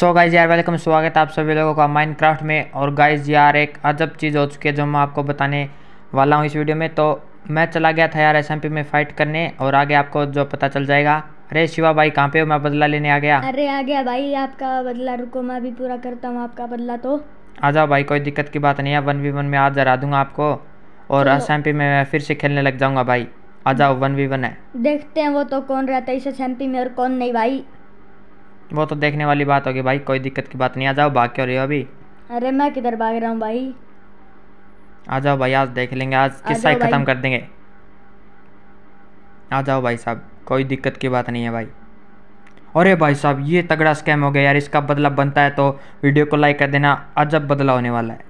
so guys यार welcome स्वागत है आप सभी लोगों का माइनक्राफ्ट में और गाइज यार एक अजब चीज़ हो चुकी है जो मैं आपको बताने वाला हूँ इस वीडियो में तो मैं चला गया था यार एस में फाइट करने और आगे आपको जो पता चल जाएगा अरे शिवा भाई कहाँ पे हो मैं बदला लेने आ गया अरे आ गया भाई आपका बदला रुको मैं अभी पूरा करता हूँ आपका बदला तो आ जाओ भाई कोई दिक्कत की बात नहीं है वन वी वन में आज हरा दूंगा आपको और एस में फिर से खेलने लग जाऊंगा भाई आ जाओ वन वी वन है देखते हैं वो तो कौन रहता है इस एस में और कौन नहीं भाई वो तो देखने वाली बात होगी भाई कोई दिक्कत की बात नहीं आ जाओ भाग क्यों रही हो अभी अरे मैं किधर भाग रहा हूँ भाई आ जाओ भाई आज देख लेंगे आज किस्सा ही ख़त्म कर देंगे आ जाओ भाई साहब कोई दिक्कत की बात नहीं है भाई अरे भाई साहब ये तगड़ा स्कैम हो गया यार इसका बदला बनता है तो वीडियो को लाइक कर देना अजब बदला होने वाला है